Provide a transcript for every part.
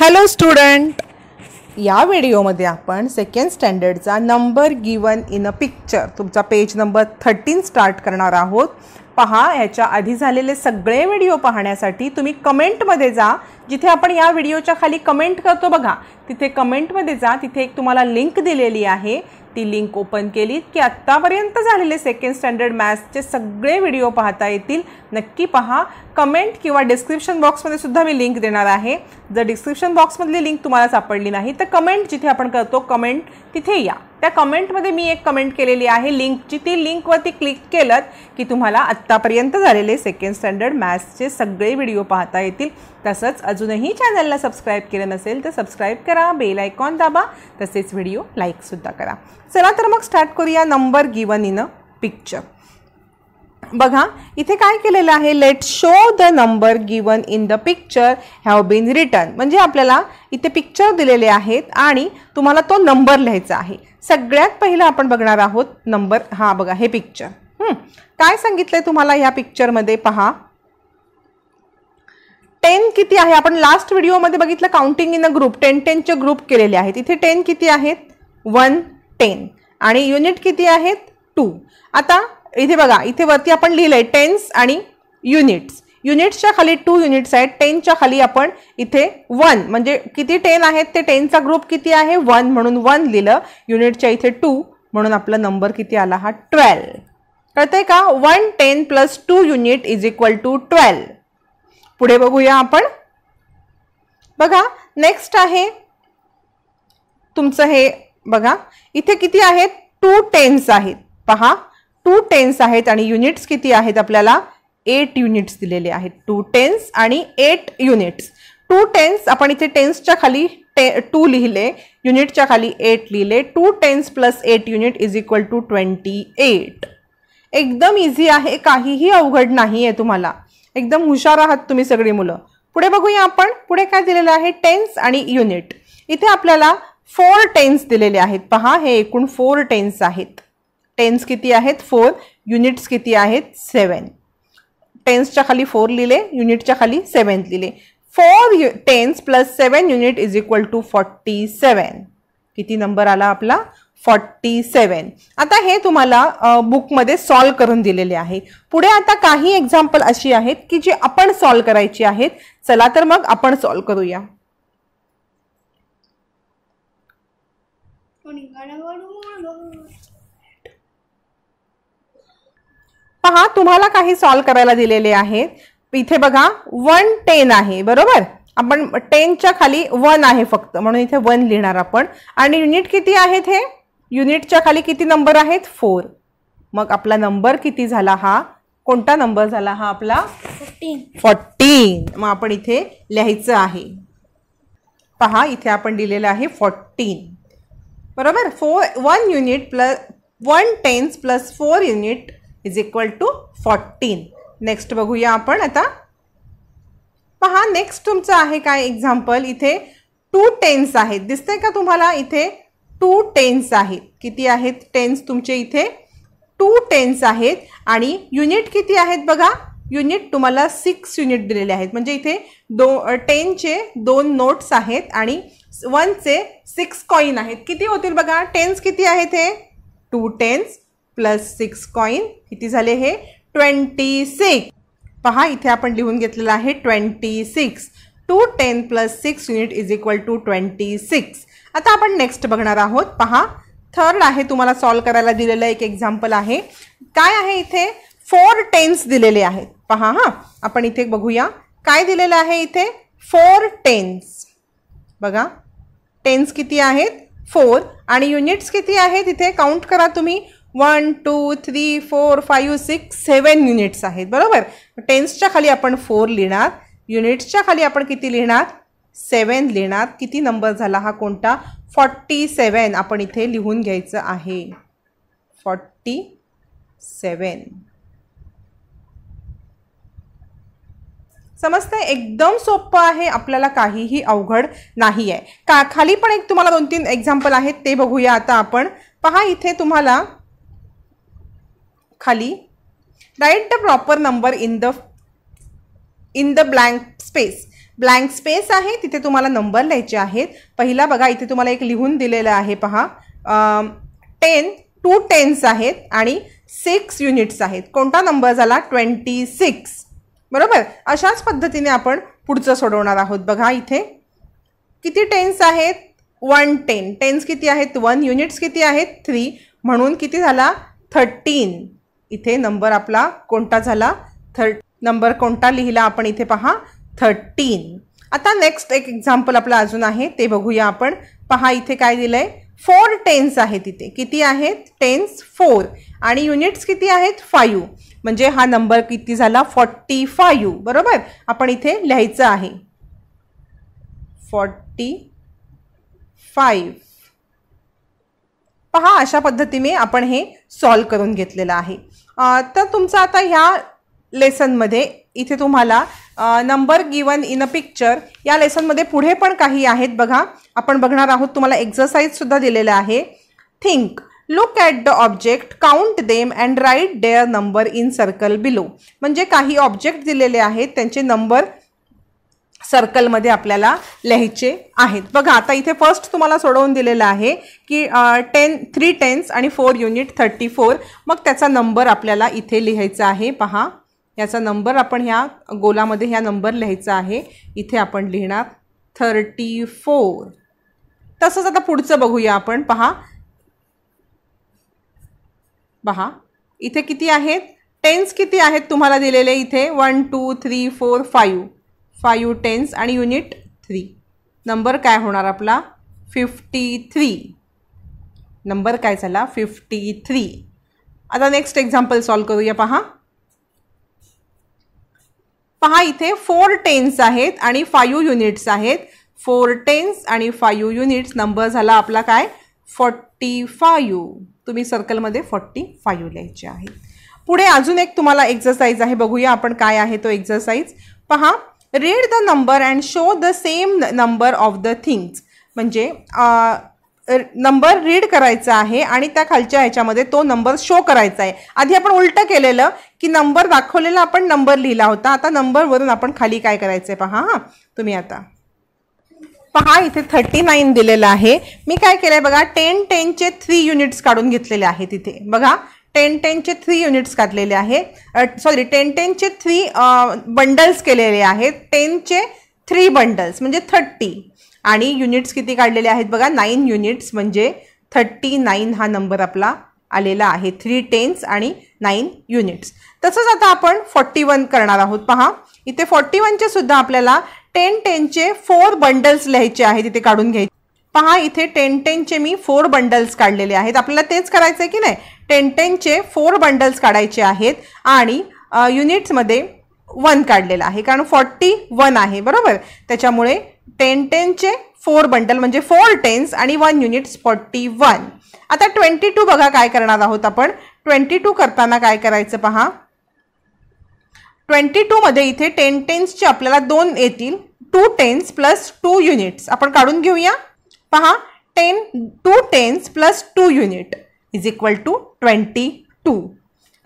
hello student या व्हिडिओमध्ये आपण सेकंड स्टँडर्डचा number given in a picture तुमचा पेज नंबर थर्टीन स्टार्ट करणार आहोत पहा याच्या आधी झालेले सगळे व्हिडिओ पाहण्यासाठी तुम्ही कमेंटमध्ये जा जिथे आपण या व्हिडिओच्या खाली कमेंट करतो बघा तिथे कमेंटमध्ये जा तिथे एक तुम्हाला लिंक दिलेली आहे ती लिंक ओपन केली की आत्तापर्यंत झालेले सेकंड स्टँडर्ड मॅथ्सचे सगळे व्हिडिओ पाहता येतील नक्की पहा कमेंट किंवा डिस्क्रिप्शन बॉक्समध्ये सुद्धा मी लिंक देणार आहे जर डिस्क्रिप्शन बॉक्समधली लिंक तुम्हाला सापडली नाही तर कमेंट जिथे आपण करतो कमेंट तिथे या त्या कमेंटमध्ये मी एक कमेंट केलेली आहे लिंकची ती लिंकवरती क्लिक केलं की तुम्हाला आत्तापर्यंत झालेले सेकंड स्टँडर्ड मॅथ्सचे सगळे व्हिडिओ पाहता येतील तसंच अजूनही चॅनलला सबस्क्राईब केलं नसेल तर सबस्क्राईब करा बेल आयकॉन दाबा तसेच व्हिडिओ लाईकसुद्धा करा चला तर मग स्टार्ट करूया number given in a picture बघा इथे काय केलेलं आहे let show the number given in the picture have been written म्हणजे आपल्याला इथे पिक्चर दिलेले आहेत आणि तुम्हाला तो नंबर लिहायचा आहे सगळ्यात पहिलं आपण बघणार आहोत नंबर हा बघा हे पिक्चर काय सांगितलं तुम्हाला ह्या पिक्चरमध्ये पहा टेन किती आहे आपण लास्ट व्हिडिओमध्ये बघितलं counting in a group ten टेनचे ग्रुप केलेले आहेत इथे टेन किती आहेत वन टेन आणि युनिट किती आहेत टू आता इथे बघा इथे वरती आपण लिहिलं आहे टेन्स आणि युनिट्स युनिट्सच्या खाली टू युनिट्स आहेत टेनच्या खाली आपण इथे वन म्हणजे किती टेन आहेत ते टेनचा ग्रुप किती आहे वन म्हणून वन लिहिलं युनिटच्या इथे टू म्हणून आपला नंबर किती आला हा ट्वेल्व कळतंय का one ten plus two unit is equal to twelve पुढे बघूया आपण बघा नेक्स्ट आहे तुमचं हे बघा इथे किती आहेत टू टेन्स आहेत पहा टू टेन्स आहेत आणि युनिट्स किती आहेत आपल्याला एट युनिट्स दिलेले आहेत टू टेन्स आणि एट युनिट्स टू टेन्स आपण इथे टेन्सच्या खाली टे टू लिहिले युनिटच्या खाली एट लिहिले two tens plus eight unit is equal to twenty eight एकदम इझी आहे काहीही अवघड नाही आहे तुम्हाला एकदम हुशार आहात तुम्ही सगळी मुलं पुढे बघूया आपण पुढे काय दिलेलं आहे टेन्स आणि युनिट इथे आपल्याला फोर टेन्स दिलेले आहेत पहा हे एकूण फोर टेन्स आहेत टेन्स किती आहेत फोर युनिट्स किती आहेत सेवन टेन्सच्या खाली फोर लिहिले युनिटच्या खाली सेवन लिहिले फोर यु tens plus seven unit is equal to forty seven किती नंबर आला आपला फॉर्टी सेवन आता हे तुम्हाला बुकमध्ये सॉल्व करून दिलेले आहे पुढे आता काही एक्झाम्पल अशी आहेत की जी आपण सॉल्व करायची आहेत चला तर मग आपण सॉल्व करूया पहा तुम्हाला काही सॉल्व करायला दिलेले आहेत इथे बघा वन टेन आहे बरोबर आपण टेनच्या खाली वन आहे फक्त म्हणून इथे वन लिहिणार आपण आणि युनिट किती आहेत हे युनिटच्या खाली किती नंबर आहेत फोर मग आपला नंबर किती झाला हा कोणता नंबर झाला हा आपला फोर्टीन फोर्टीन मग आपण इथे लिहायचं आहे पहा इथे आपण दिलेलं आहे फॉर्टीन बरोबर four one unit plus one tens plus four unit is equal to fourteen next बघूया आपण आता पहा नेक्स्ट तुमचं आहे काय एक्झाम्पल इथे टू टेन्स आहेत दिसतंय का तुम्हाला इथे टू टेन्स आहेत किती आहेत टेन्स तुमचे इथे टू टेन्स आहेत आणि युनिट किती आहेत बघा युनिट तुम्हाला सिक्स युनिट दिलेले आहेत म्हणजे इथे दो टेनचे दोन नोट्स आहेत आणि वनचे सिक्स कॉईन आहेत किती होतील बघा टेन्स किती आहेत हे two tens plus six coin किती झाले हे ट्वेंटी सिक्स पहा इथे आपण लिहून घेतलेलं आहे twenty six two ten plus six unit is equal to twenty six आता आपण नेक्स्ट बघणार आहोत पहा थर्ड आहे तुम्हाला सॉल्व करायला दिलेलं एक एक्झाम्पल आहे काय आहे इथे फोर टेन्स दिलेले आहेत पहा हां आपण इथे बघूया काय दिलेलं आहे इथे फोर टेन्स बघा टेन्स किती आहेत फोर आणि युनिट्स किती आहेत इथे काउंट करा तुम्ही one two three four five six seven units आहेत बरोबर टेन्सच्या खाली आपण फोर लिहिणार युनिट्सच्या खाली आपण किती लिहिणार सेवन लिहिणार किती नंबर झाला हा कोणता फॉर्टी सेवन आपण इथे लिहून घ्यायचं आहे फॉर्टी सेवन आहे एकदम सोपं आहे आपल्याला काहीही अवघड नाही आहे का खाली पण एक तुम्हाला दोन तीन एक्झाम्पल आहेत ते बघूया आता आपण पहा इथे तुम्हाला खाली write the proper number in the in the blank space blank space आहे तिथे तुम्हाला नंबर लिहायचे आहेत पहिला बघा इथे तुम्हाला एक लिहून दिलेलं आहे पहा टेन टू टेन्स आहेत आणि सिक्स युनिट्स आहेत कोणता नंबर झाला ट्वेंटी सिक्स बरोबर अशाच पद्धतीने आपण पुढचं सोडवणार आहोत बघा इथे किती टेन्स आहेत वन टेन टेन्स किती आहेत वन युनिट्स किती आहेत थ्री म्हणून किती झाला थर्टीन इथे नंबर आपला कोणता झाला थर्ट नंबर कोणता लिहिला आपण इथे पहा थर्टीन आता नेक्स्ट एक एक्झाम्पल आपलं अजून आहे ते बघूया आपण पहा इथे काय दिलं आहे फोर टेन्स आहेत इथे किती आहेत टेन्स फोर आणि युनिट्स किती आहेत फायू म्हणजे हा नंबर किती झाला फॉर्टी फायू बरोबर आपण इथे लिहायचं आहे फॉर्टी फाईव्ह पहा अशा पद्धतीने आपण हे सॉल्व करून घेतलेलं आहे तर तुमचं आता ह्या लेसनमध्ये इथे तुम्हाला number given in a picture या लेसनमध्ये पुढे पण काही आहेत बघा आपण बघणार आहोत तुम्हाला एक्झरसाईजसुद्धा दिलेलं आहे think look at the object count them and write their number in circle below म्हणजे काही ऑब्जेक्ट दिलेले आहेत त्यांचे नंबर सर्कलमध्ये आपल्याला लिहायचे आहेत बघा आता इथे फर्स्ट तुम्हाला सोडवून दिलेलं आहे की टेन थ्री टेन्स आणि फोर युनिट थर्टी फोर मग त्याचा नंबर आपल्याला इथे लिहायचा आहे पहा याचा नंबर आपण ह्या गोलामध्ये ह्या नंबर लिहायचा आहे इथे आपण लिहिणार थर्टी फोर तसंच आता पुढचं बघूया आपण पहा पहा इथे किती आहेत टेन्स किती आहेत तुम्हाला दिलेले इथे one two three four five five tens आणि युनिट थ्री नंबर काय होणार आपला फिफ्टी थ्री नंबर काय झाला फिफ्टी थ्री आता नेक्स्ट एक्झाम्पल सॉल्व करूया पहा पहा इथे फोर टेन्स आहेत आणि फायू युनिट्स आहेत फोर टेन्स आणि फायू युनिट्स नंबर झाला आपला काय फोर्टी फायू तुम्ही सर्कलमध्ये फोर्टी फायू लिहायचे आहे पुढे अजून एक तुम्हाला एक्झरसाईज आहे बघूया आपण काय आहे तो एक्झरसाईज पहा read the number and show the same number of the things म्हणजे नंबर रीड करायचा आहे आणि त्या खालच्या ह्याच्यामध्ये तो नंबर शो करायचा आहे आधी आपण उलटं केलेलं की नंबर दाखवलेला आपण नंबर लिहिला होता आता नंबरवरून आपण खाली काय करायचं आहे पहा हां तुम्ही आता पहा इथे थर्टी नाईन दिलेलं आहे मी काय केलं आहे बघा टेन टेनचे थ्री युनिट्स काढून घेतलेले आहेत तिथे बघा टेन टेनचे थ्री युनिट्स घातलेले आहे सॉरी टेन टेनचे थ्री बंडल्स केलेले आहेत टेनचे थ्री बंडल्स म्हणजे थर्टी आणि युनिट्स किती काढलेले आहेत बघा नाईन युनिट्स म्हणजे थर्टी नाईन हा नंबर आपला आलेला आहे थ्री टेन्स आणि नाईन युनिट्स तसंच आता आपण फॉर्टी वन करणार आहोत पहा इथे फॉर्टी वनचे सुद्धा आपल्याला टेन टेनचे फोर बंडल्स लिहायचे आहेत इथे काढून घ्यायचे पहा इथे टेन टेनचे मी फोर बंडल्स काढलेले आहेत आपल्याला तेच करायचं आहे की नाही टेन टेनचे फोर बंडल्स काढायचे आहेत आणि युनिट्समध्ये वन काढलेला आहे कारण फॉर्टी वन आहे बरोबर त्याच्यामुळे टेन टेनचे फोर बंडल म्हणजे फोर टेन्स आणि वन युनिट्स फॉर्टी वन आता ट्वेंटी टू बघा काय करणार आहोत आपण ट्वेंटी टू करताना काय करायचं पहा ट्वेंटी टूमध्ये इथे टेन टेन्सचे आपल्याला दोन येतील two tens plus two units आपण काढून घेऊया पहा ten two tens plus two unit is equal to twenty two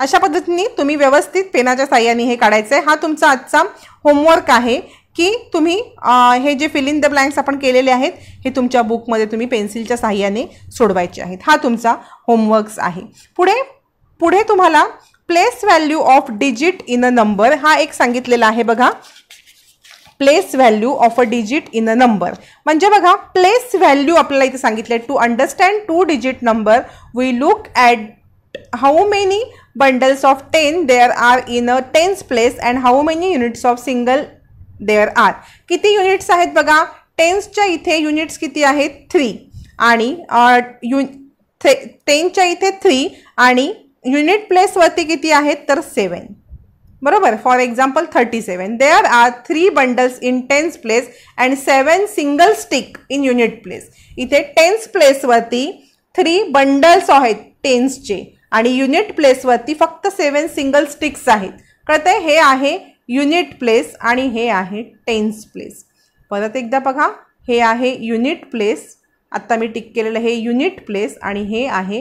अशा पद्धतीने तुम्ही व्यवस्थित पेनाच्या साह्याने हे काढायचं आहे हा तुमचा आजचा होमवर्क आहे की तुम्ही हे जे फिल इन द ब्लँक्स आपण केलेले आहेत हे तुमच्या बुकमध्ये तुम्ही पेन्सिलच्या साह्याने सोडवायचे आहेत हा तुमचा होमवर्क्स आहे पुढे पुढे तुम्हाला place value of digit in a number हा एक सांगितलेला आहे बघा place value of a digit in a number म्हणजे बघा प्लेस व्हॅल्यू आपल्याला इथे सांगितले to understand two digit number we look at how many bundles of ten there are in a tens place and how many units of single there are किती units आहेत बघा टेन्सच्या इथे units किती आहेत three आणि यु थे टेनच्या इथे three आणि युनिट प्लेसवरती किती आहेत तर सेवन बरोबर for example thirty seven there are three bundles in tens place and seven single stick in unit place इथे टेन्स प्लेसवरती थ्री बंडल्स आहेत टेन्सचे आणि युनिट प्लेसवरती फक्त सेवन सिंगल स्टिक्स आहेत कळतंय हे आहे युनिट प्लेस आणि हे आहे टेन्स प्लेस परत एकदा बघा हे आहे युनिट प्लेस आत्ता मी टिक केलेलं हे युनिट प्लेस आणि हे आहे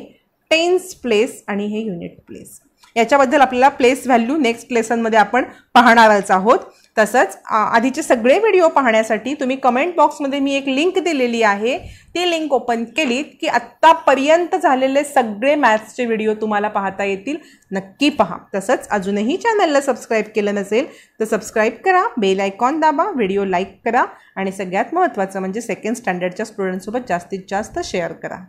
टेन्स प्लेस आणि हे युनिट प्लेस याच्याबद्दल आपल्याला प्लेस व्हॅल्यू नेक्स्ट लेसनमध्ये आपण पाहणारच आहोत तसंच आधीचे सगळे व्हिडिओ पाहण्यासाठी तुम्ही कमेंट बॉक्समध्ये मी एक लिंक दिलेली आहे ती लिंक ओपन केलीत की आत्तापर्यंत झालेले सगळे मॅथ्सचे व्हिडिओ तुम्हाला पाहता येतील नक्की पहा तसंच अजूनही चॅनलला सबस्क्राईब केलं नसेल तर सबस्क्राईब करा बेल आयकॉन दाबा व्हिडिओ लाईक करा आणि सगळ्यात महत्त्वाचं म्हणजे सेकंड स्टँडर्डच्या स्टुडंटसोबत जास्तीत जास्त शेअर करा